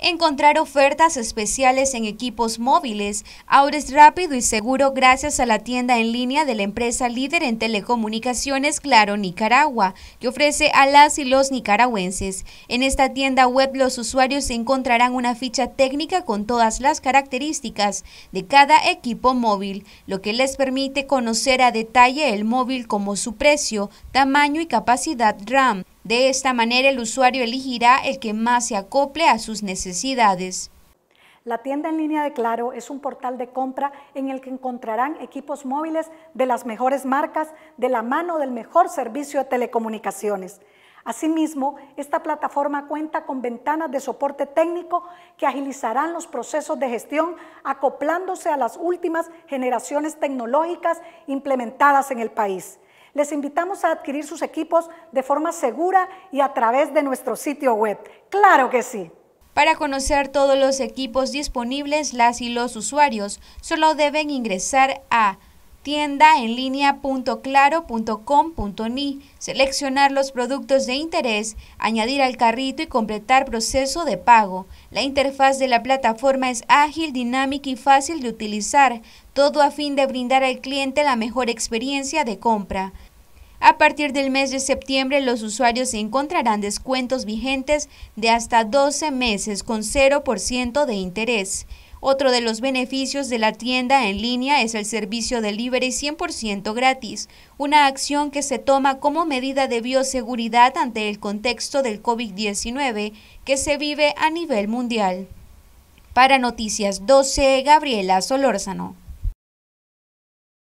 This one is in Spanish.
Encontrar ofertas especiales en equipos móviles ahora es rápido y seguro gracias a la tienda en línea de la empresa líder en telecomunicaciones Claro Nicaragua, que ofrece a las y los nicaragüenses. En esta tienda web los usuarios encontrarán una ficha técnica con todas las características de cada equipo móvil, lo que les permite conocer a detalle el móvil como su precio, tamaño y capacidad RAM, de esta manera el usuario elegirá el que más se acople a sus necesidades. La tienda en línea de Claro es un portal de compra en el que encontrarán equipos móviles de las mejores marcas de la mano del mejor servicio de telecomunicaciones. Asimismo, esta plataforma cuenta con ventanas de soporte técnico que agilizarán los procesos de gestión acoplándose a las últimas generaciones tecnológicas implementadas en el país les invitamos a adquirir sus equipos de forma segura y a través de nuestro sitio web. ¡Claro que sí! Para conocer todos los equipos disponibles, las y los usuarios solo deben ingresar a en línea seleccionar los productos de interés, añadir al carrito y completar proceso de pago. La interfaz de la plataforma es ágil, dinámica y fácil de utilizar, todo a fin de brindar al cliente la mejor experiencia de compra. A partir del mes de septiembre, los usuarios encontrarán descuentos vigentes de hasta 12 meses con 0% de interés. Otro de los beneficios de la tienda en línea es el servicio delivery 100% gratis, una acción que se toma como medida de bioseguridad ante el contexto del COVID-19 que se vive a nivel mundial. Para Noticias 12, Gabriela Solórzano.